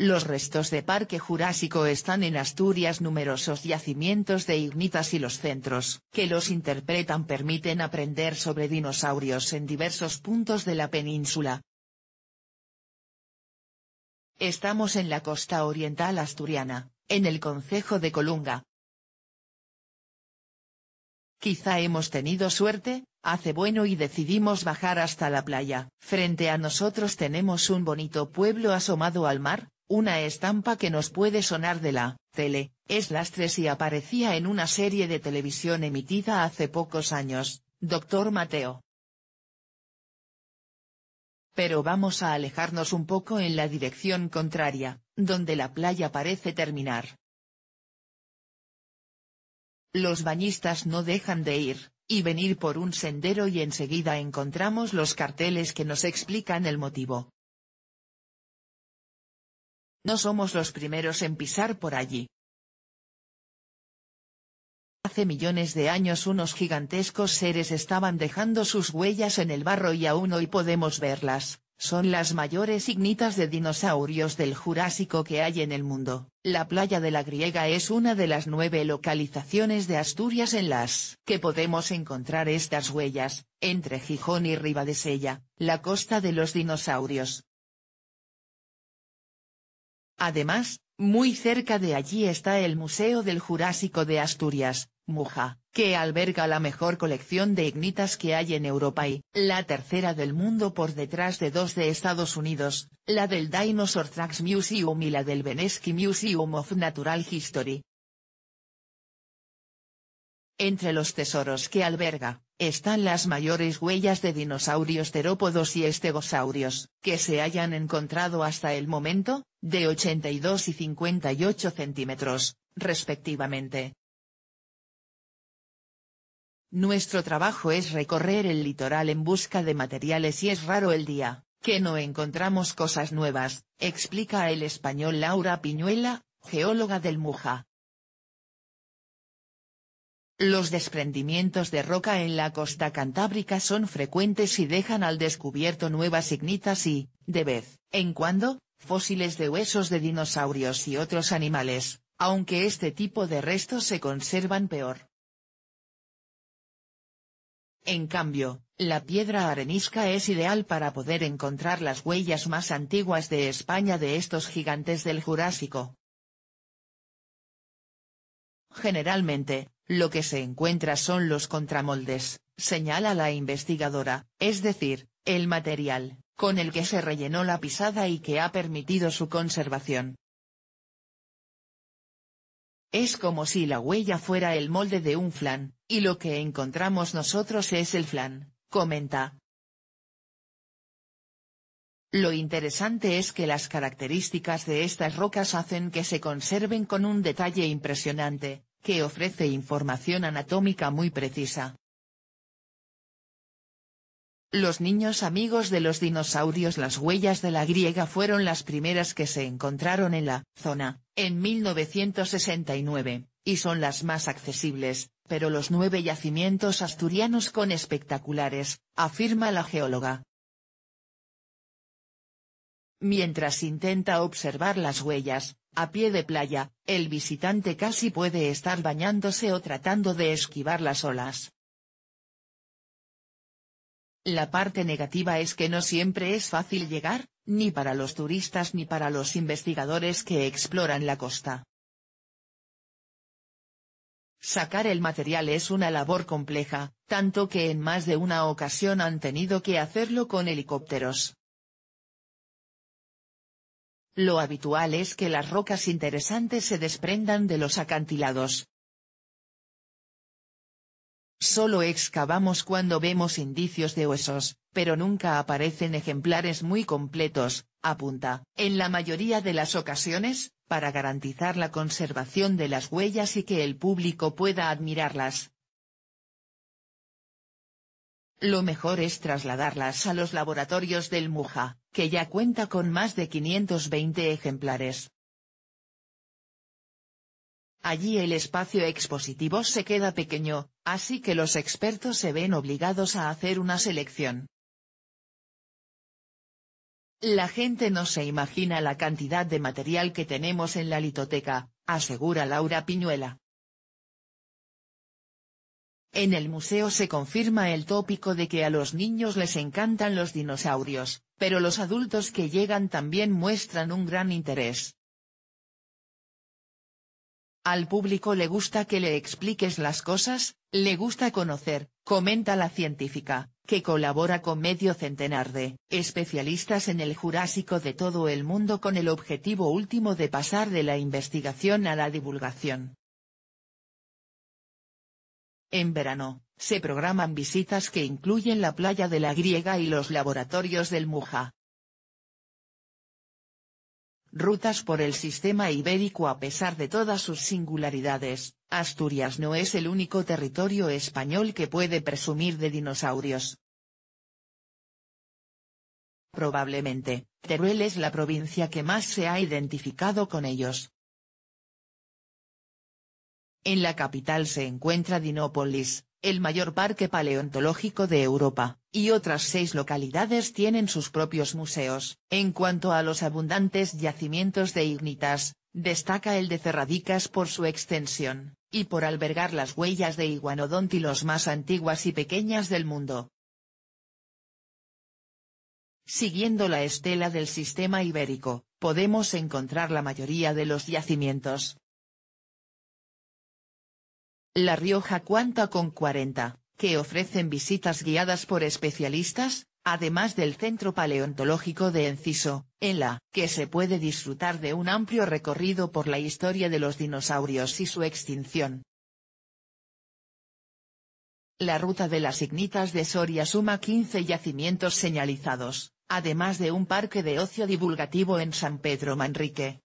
Los restos de Parque Jurásico están en Asturias numerosos yacimientos de ignitas y los centros que los interpretan permiten aprender sobre dinosaurios en diversos puntos de la península. Estamos en la costa oriental asturiana, en el concejo de Colunga. Quizá hemos tenido suerte, hace bueno y decidimos bajar hasta la playa. Frente a nosotros tenemos un bonito pueblo asomado al mar, una estampa que nos puede sonar de la tele, es Lastres y aparecía en una serie de televisión emitida hace pocos años, Doctor Mateo. Pero vamos a alejarnos un poco en la dirección contraria, donde la playa parece terminar. Los bañistas no dejan de ir, y venir por un sendero y enseguida encontramos los carteles que nos explican el motivo. No somos los primeros en pisar por allí. Hace millones de años unos gigantescos seres estaban dejando sus huellas en el barro y aún hoy podemos verlas, son las mayores ignitas de dinosaurios del Jurásico que hay en el mundo. La playa de la Griega es una de las nueve localizaciones de Asturias en las que podemos encontrar estas huellas, entre Gijón y Ribadesella, la costa de los dinosaurios, Además, muy cerca de allí está el Museo del Jurásico de Asturias, Muja, que alberga la mejor colección de ignitas que hay en Europa y la tercera del mundo por detrás de dos de Estados Unidos, la del Dinosaur Tracks Museum y la del Benesky Museum of Natural History. Entre los tesoros que alberga, están las mayores huellas de dinosaurios terópodos y estegosaurios, que se hayan encontrado hasta el momento, de 82 y 58 centímetros, respectivamente. Nuestro trabajo es recorrer el litoral en busca de materiales y es raro el día, que no encontramos cosas nuevas, explica el español Laura Piñuela, geóloga del Muja. Los desprendimientos de roca en la costa cantábrica son frecuentes y dejan al descubierto nuevas ignitas y, de vez en cuando, fósiles de huesos de dinosaurios y otros animales, aunque este tipo de restos se conservan peor. En cambio, la piedra arenisca es ideal para poder encontrar las huellas más antiguas de España de estos gigantes del Jurásico. Generalmente, lo que se encuentra son los contramoldes, señala la investigadora, es decir, el material, con el que se rellenó la pisada y que ha permitido su conservación. Es como si la huella fuera el molde de un flan, y lo que encontramos nosotros es el flan, comenta. Lo interesante es que las características de estas rocas hacen que se conserven con un detalle impresionante, que ofrece información anatómica muy precisa. Los niños amigos de los dinosaurios Las huellas de la griega fueron las primeras que se encontraron en la zona, en 1969, y son las más accesibles, pero los nueve yacimientos asturianos con espectaculares, afirma la geóloga. Mientras intenta observar las huellas, a pie de playa, el visitante casi puede estar bañándose o tratando de esquivar las olas. La parte negativa es que no siempre es fácil llegar, ni para los turistas ni para los investigadores que exploran la costa. Sacar el material es una labor compleja, tanto que en más de una ocasión han tenido que hacerlo con helicópteros. Lo habitual es que las rocas interesantes se desprendan de los acantilados. Solo excavamos cuando vemos indicios de huesos, pero nunca aparecen ejemplares muy completos, apunta. En la mayoría de las ocasiones, para garantizar la conservación de las huellas y que el público pueda admirarlas, lo mejor es trasladarlas a los laboratorios del Muja, que ya cuenta con más de 520 ejemplares. Allí el espacio expositivo se queda pequeño, así que los expertos se ven obligados a hacer una selección. La gente no se imagina la cantidad de material que tenemos en la litoteca, asegura Laura Piñuela. En el museo se confirma el tópico de que a los niños les encantan los dinosaurios, pero los adultos que llegan también muestran un gran interés. Al público le gusta que le expliques las cosas, le gusta conocer, comenta la científica, que colabora con medio centenar de especialistas en el Jurásico de todo el mundo con el objetivo último de pasar de la investigación a la divulgación. En verano, se programan visitas que incluyen la playa de la Griega y los laboratorios del Muja. Rutas por el sistema ibérico A pesar de todas sus singularidades, Asturias no es el único territorio español que puede presumir de dinosaurios. Probablemente, Teruel es la provincia que más se ha identificado con ellos. En la capital se encuentra Dinópolis, el mayor parque paleontológico de Europa, y otras seis localidades tienen sus propios museos. En cuanto a los abundantes yacimientos de ignitas, destaca el de Cerradicas por su extensión, y por albergar las huellas de Iguanodontilos más antiguas y pequeñas del mundo. Siguiendo la estela del sistema ibérico, podemos encontrar la mayoría de los yacimientos, la Rioja cuenta con 40, que ofrecen visitas guiadas por especialistas, además del Centro Paleontológico de Enciso, en la que se puede disfrutar de un amplio recorrido por la historia de los dinosaurios y su extinción. La ruta de las ignitas de Soria suma 15 yacimientos señalizados, además de un parque de ocio divulgativo en San Pedro Manrique.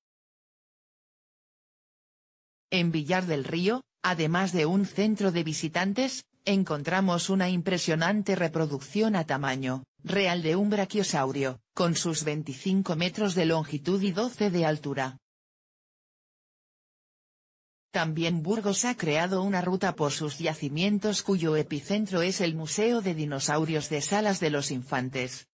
En Villar del Río, Además de un centro de visitantes, encontramos una impresionante reproducción a tamaño real de un brachiosaurio, con sus 25 metros de longitud y 12 de altura. También Burgos ha creado una ruta por sus yacimientos cuyo epicentro es el Museo de Dinosaurios de Salas de los Infantes,